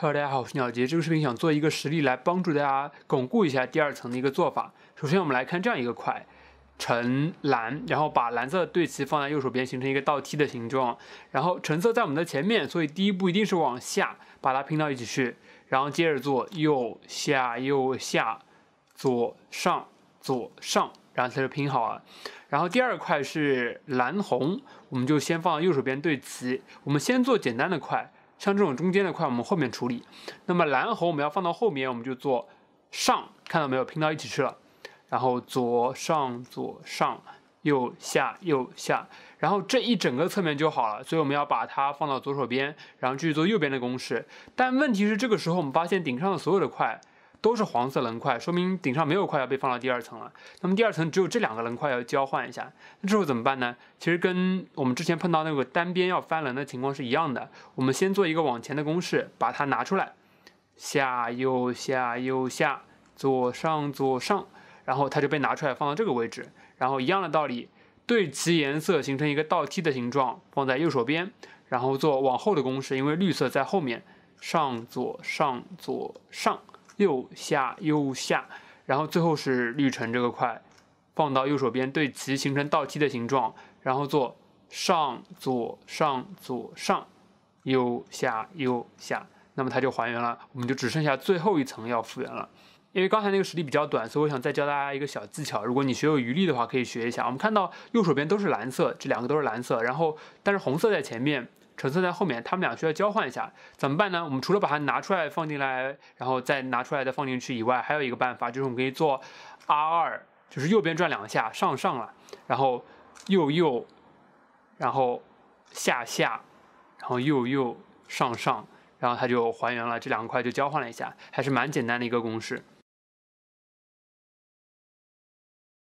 Hello，大家好，我是鸟杰。这个视频想做一个实例来帮助大家巩固一下第二层的一个做法。首先我们来看这样一个块，橙蓝，然后把蓝色对齐放在右手边，形成一个倒梯的形状。然后橙色在我们的前面，所以第一步一定是往下把它拼到一起去。然后接着做右下、右下、左上、左上，然后它就拼好了。然后第二块是蓝红，我们就先放右手边对齐。我们先做简单的块。像这种中间的块，我们后面处理。那么蓝猴我们要放到后面，我们就做上，看到没有？拼到一起去了。然后左上左上，右下右下，然后这一整个侧面就好了。所以我们要把它放到左手边，然后继续做右边的公式。但问题是，这个时候我们发现顶上的所有的块。都是黄色棱块，说明顶上没有块要被放到第二层了。那么第二层只有这两个棱块要交换一下，那之后怎么办呢？其实跟我们之前碰到那个单边要翻棱的情况是一样的。我们先做一个往前的公式，把它拿出来，下右下右下左上左上，然后它就被拿出来放到这个位置。然后一样的道理，对齐颜色形成一个倒梯的形状，放在右手边，然后做往后的公式，因为绿色在后面，上左上左上。右下右下，然后最后是绿橙这个块，放到右手边，对齐形成倒梯的形状，然后做上左上左上，右下右下，那么它就还原了。我们就只剩下最后一层要复原了。因为刚才那个实例比较短，所以我想再教大家一个小技巧，如果你学有余力的话，可以学一下。我们看到右手边都是蓝色，这两个都是蓝色，然后但是红色在前面。橙色在后面，他们俩需要交换一下，怎么办呢？我们除了把它拿出来放进来，然后再拿出来再放进去以外，还有一个办法，就是我们可以做 R2，就是右边转两下，上上了，然后右右，然后下下，然后右右上上，然后它就还原了，这两块就交换了一下，还是蛮简单的一个公式。